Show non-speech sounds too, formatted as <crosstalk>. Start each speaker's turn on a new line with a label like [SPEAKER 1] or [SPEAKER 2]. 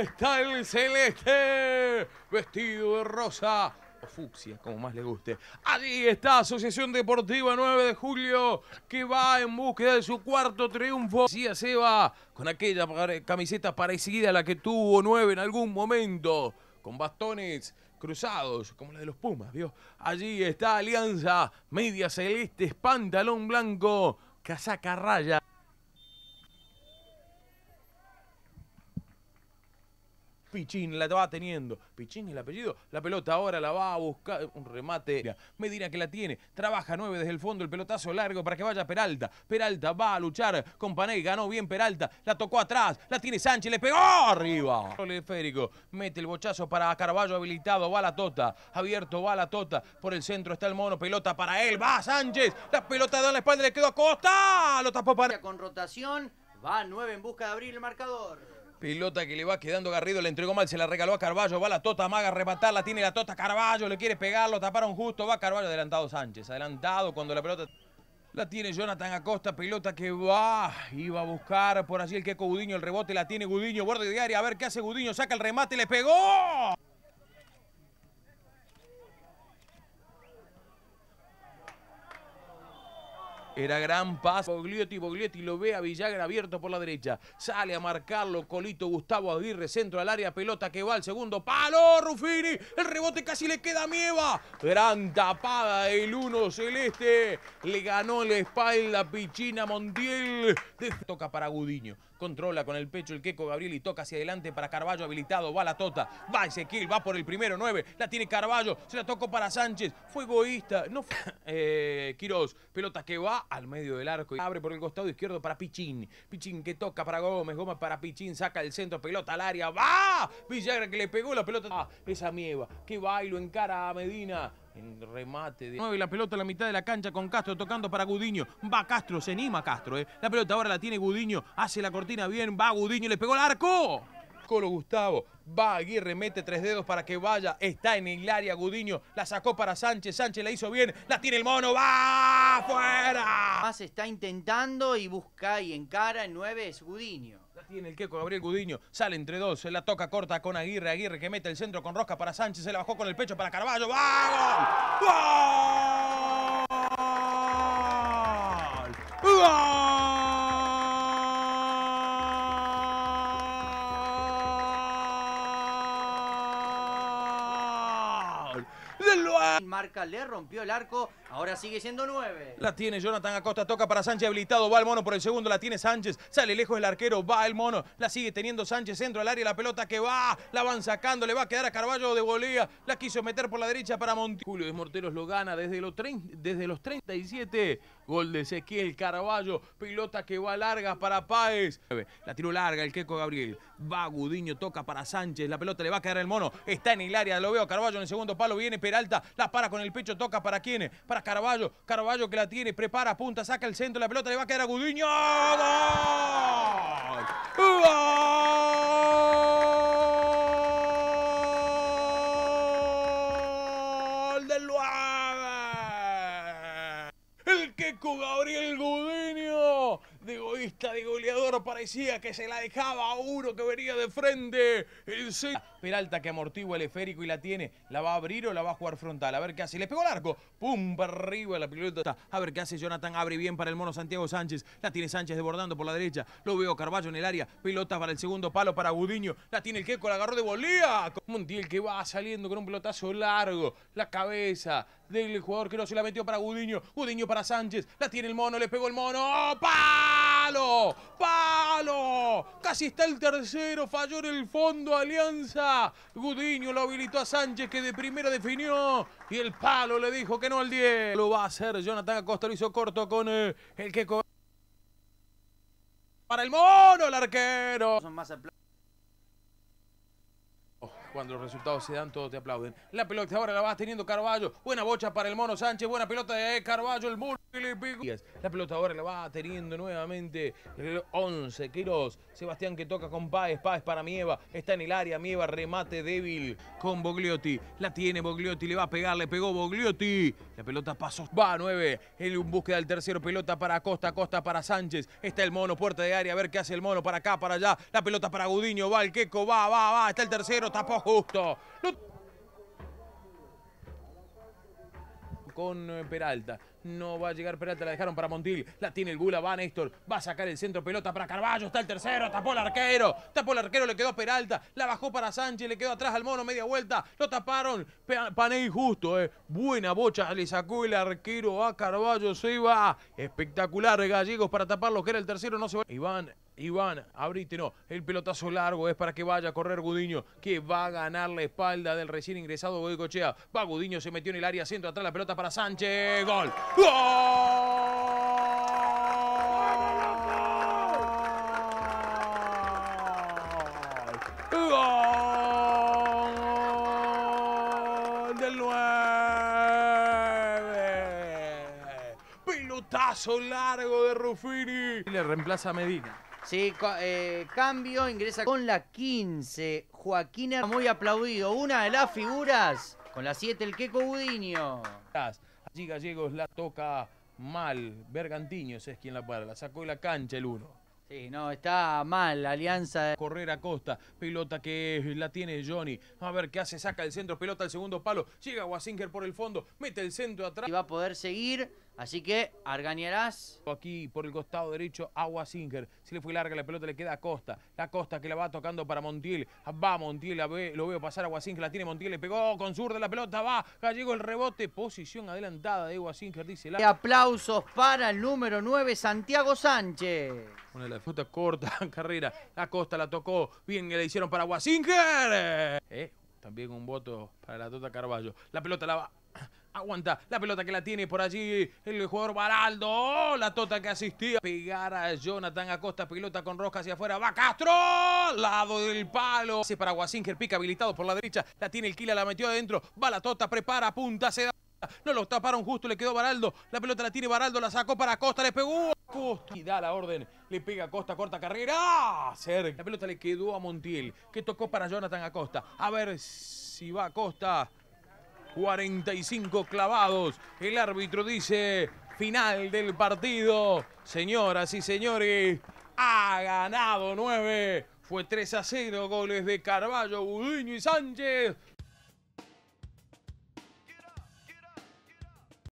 [SPEAKER 1] está el celeste, vestido de rosa o fucsia, como más le guste. Allí está Asociación Deportiva 9 de Julio, que va en búsqueda de su cuarto triunfo. se va con aquella camiseta parecida a la que tuvo 9 en algún momento, con bastones cruzados, como la de los Pumas, ¿vio? Allí está Alianza, media celeste, pantalón blanco, casaca raya. Pichín la va teniendo. Pichín el apellido. La pelota ahora la va a buscar. Un remate. Medina que la tiene. Trabaja nueve desde el fondo. El pelotazo largo para que vaya Peralta. Peralta va a luchar con Ganó bien Peralta. La tocó atrás. La tiene Sánchez. Le pegó arriba. El esférico. Mete el bochazo para Carballo habilitado. Va la tota. Abierto va la tota. Por el centro está el mono. Pelota para él. Va Sánchez. La pelota da la espalda. Le quedó a Costa. Lo tapó para. Con rotación. Va nueve en busca de abrir el marcador. Pilota que le va quedando Garrido, le entregó mal, se la regaló a Carballo, va la Tota, maga a la tiene la Tota Carballo, le quiere pegarlo, taparon justo, va Carballo, adelantado Sánchez, adelantado cuando la pelota la tiene Jonathan Acosta, pelota que va, iba a buscar por allí el que Gudiño, el rebote la tiene Gudiño, borde de área, a ver qué hace Gudiño, saca el remate, le pegó. Era gran paso. Bogliotti, Bogliotti lo ve a Villagra abierto por la derecha. Sale a marcarlo Colito Gustavo Aguirre, centro al área, pelota que va al segundo palo. Ruffini, el rebote casi le queda a Mieva. Gran tapada el uno celeste. Le ganó la espalda Pichina Montiel. Toca para Gudiño. Controla con el pecho el queco Gabriel y toca hacia adelante para Carballo habilitado. Va la tota. Va Ezequiel, va por el primero, 9. La tiene Carballo. Se la tocó para Sánchez. Fue egoísta. No eh, Pelota que va al medio del arco. Y abre por el costado izquierdo para Pichín. Pichín que toca para Gómez. Gómez para Pichín. Saca el centro. Pelota al área. ¡Va! Villagra que le pegó la pelota. Ah, esa mieva. Que bailo en cara a Medina en remate. De... 9 la pelota a la mitad de la cancha con Castro tocando para Gudiño. Va Castro, se anima Castro, ¿eh? La pelota ahora la tiene Gudiño, hace la cortina bien, va Gudiño, le pegó el arco. Colo Gustavo, va Aguirre, mete tres dedos para que vaya, está en el área Gudiño, la sacó para Sánchez, Sánchez la hizo bien, la tiene el mono, va afuera. Más está intentando y busca y encara el 9 es Gudiño. Tiene el queco Gabriel Gudiño. Sale entre dos. Se la toca corta con Aguirre. Aguirre que mete el centro con rosca para Sánchez. Se la bajó con el pecho para Carballo. ¡Va, ¡Gol! ¡Gol! ¡Gol! marca, le rompió el arco. Ahora sigue siendo nueve La tiene Jonathan Acosta, toca para Sánchez habilitado. Va el mono por el segundo, la tiene Sánchez. Sale lejos el arquero, va el mono. La sigue teniendo Sánchez, centro al área, la pelota que va. La van sacando, le va a quedar a Carballo de Bolía La quiso meter por la derecha para Monti. Julio de lo gana desde los, desde los 37. Gol de Ezequiel Carballo. Pelota que va larga para Páez. La tiró larga el Queco Gabriel. Va Gudiño, toca para Sánchez. La pelota le va a quedar el mono. Está en el área, lo veo. Carballo en el segundo palo viene, Alta, la para con el pecho, toca para quién? Para Caraballo, Caraballo que la tiene, prepara, punta, saca el centro, la pelota le va a quedar a Gudiño. ¡Gol! ¡Del El que Gabriel Gudiño egoísta, de goleador, parecía que se la dejaba a uno que venía de frente. El ah, Peralta que amortigua el esférico y la tiene. ¿La va a abrir o la va a jugar frontal? A ver qué hace. Le pegó el arco. Pum, para arriba la pelota. A ver qué hace Jonathan. Abre bien para el mono Santiago Sánchez. La tiene Sánchez desbordando por la derecha. Lo veo Carballo en el área. Pelota para el segundo palo para Gudiño. La tiene el Queco, la agarró de bolía, Montiel que va saliendo con un pelotazo largo. La cabeza del jugador que no se la metió para Gudiño. Gudiño para Sánchez. La tiene el mono, le pegó el mono. ¡Opa! ¡Oh, ¡Palo! ¡Palo! Casi está el tercero, falló en el fondo Alianza. Gudiño lo habilitó a Sánchez que de primera definió. Y el palo le dijo que no al 10. Lo va a hacer Jonathan Acosta, lo hizo corto con eh, el que... Para el mono, el arquero. Son más oh, cuando los resultados se dan, todos te aplauden. La pelota ahora la vas teniendo Carballo. Buena bocha para el mono Sánchez. Buena pelota de Carballo. El mono. La pelota ahora la va teniendo nuevamente 11 kilos. Sebastián que toca con Paez, Paez para Mieva. Está en el área. Mieva remate débil con Bogliotti. La tiene Bogliotti. Le va a pegar. Le pegó Bogliotti. La pelota pasó. Va a 9. En búsqueda del tercero. Pelota para Costa. Costa para Sánchez. Está el mono. Puerta de área. A ver qué hace el mono. Para acá, para allá. La pelota para Gudiño. Va el Queco. Va, va, va. Está el tercero. Tapó justo. con eh, Peralta. No va a llegar Peralta, la dejaron para Montil. La tiene el Gula, va Néstor. Va a sacar el centro, pelota para Carballo. Está el tercero, tapó el arquero. Tapó el arquero, le quedó Peralta. La bajó para Sánchez, le quedó atrás al mono, media vuelta. Lo taparon. Paney justo, eh. Buena bocha, le sacó el arquero a Carballo. Se iba, Espectacular, Gallegos para taparlo, que era el tercero. No se va. Iván Iván, abrite, no. El pelotazo largo es para que vaya a correr Gudiño, que va a ganar la espalda del recién ingresado Goicochea. Va Gudiño, se metió en el área centro, atrás la pelota para Sánchez. ¡Gol! ¡Gol! ¡Gol del 9! Pelotazo largo de Ruffini. le reemplaza a Medina. Sí, eh, cambio, ingresa con la 15. Joaquina, muy aplaudido. Una de las figuras con la 7, el Queco Budiño. Allí Gallegos la toca mal. Bergantiños es quien la para. La sacó de la cancha el 1. Sí, no, está mal la alianza. De... Correr a Costa, pelota que la tiene Johnny. A ver qué hace, saca el centro, pelota al segundo palo. Llega Wasinger por el fondo, mete el centro atrás. Y va a poder seguir. Así que Argañarás. Aquí por el costado derecho, Aguasinger. Si le fue larga la pelota, le queda a Costa. La Costa que la va tocando para Montiel. Va Montiel, lo veo pasar a Aguasinger, La tiene Montiel, le pegó con de la pelota. Va llegó el rebote. Posición adelantada de Aguasinger dice la. Aplausos para el número 9, Santiago Sánchez. Una la las corta, <laughs> carrera. La Costa la tocó. Bien, le hicieron para Aguasinger. Eh, también un voto para la Tota Carballo. La pelota la va Aguanta la pelota que la tiene por allí el jugador Baraldo. Oh, la tota que asistía. Pegar a Jonathan Acosta. Pelota con rosca hacia afuera. Va Castro. Lado del palo. Hace para Wasinger. Pica habilitado por la derecha. La tiene el Kila. La metió adentro. Va la tota. Prepara. Punta. Se da. No lo taparon justo, le quedó Baraldo. La pelota la tiene Baraldo, la sacó para Acosta le pegó. Y da la orden, le pega Acosta, corta carrera. Ah, cerca. La pelota le quedó a Montiel, que tocó para Jonathan Acosta. A ver si va Acosta. 45 clavados. El árbitro dice final del partido. Señoras y señores, ha ganado 9. Fue 3 a 0 goles de Carballo, Budiño y Sánchez.